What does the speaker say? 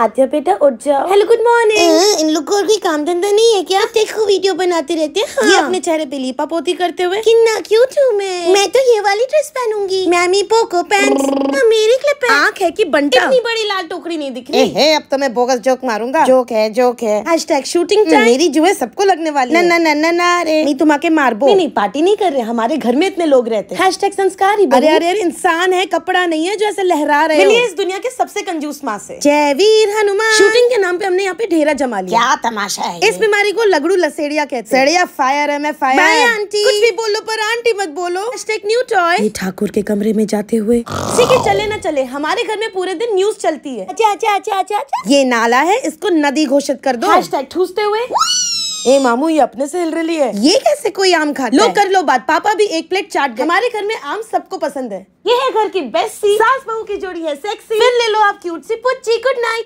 आजा बेटा उठ जाओ हेलो गुड मॉर्निंग इन लोग को और कोई काम धंधा नहीं है क्या देखो वीडियो बनाते रहते हैं हाँ। अपने चेहरे पे लिपा पोती करते हुए कितना क्यूट हूँ मैं मैं तो ये वाली ड्रेस पहनूंगी मैमी पोको पैंट्स मेरी क्लिप आँख है कि बंटा इतनी बड़ी लाल टोकरी नहीं दिख रही है अब तो मैं बोगस जोक मारूंगा जोक है जोक है हैश टैग शूटिंग मेरी जो है सबको लगने वाली ना ना ना ना अरे नहीं तुम आके मारबो नहीं पार्टी नहीं कर रहे हमारे घर में इतने लोग रहते हैश टैग संस्कार अरे अरे इंसान है कपड़ा नहीं है जो ऐसे लहरा रहे इस दुनिया के सबसे कंजूस माँ से जैवी वीर हनुमान शूटिंग के नाम पे हमने यहाँ पे ढेरा जमा लिया क्या तमाशा है इस बीमारी को लगड़ू लसेड़िया कहते हैं सड़िया फायर है मैं फायर है। आंटी कुछ भी बोलो पर आंटी मत बोलो न्यू टॉय ठाकुर के कमरे में जाते हुए ठीक है चले ना चले हमारे घर में पूरे दिन न्यूज चलती है अच्छा, अच्छा अच्छा अच्छा अच्छा ये नाला है इसको नदी घोषित कर दो ठूसते हुए ए मामू ये अपने से हिल रही है ये कैसे कोई आम खाता लो है? कर लो बात पापा भी एक प्लेट चाट गए हमारे घर में आम सबको पसंद है ये है घर की बेस्ट सी सास बहू की जोड़ी है सेक्सी फिर ले लो आप क्यूट सी पुच्ची गुड नाइट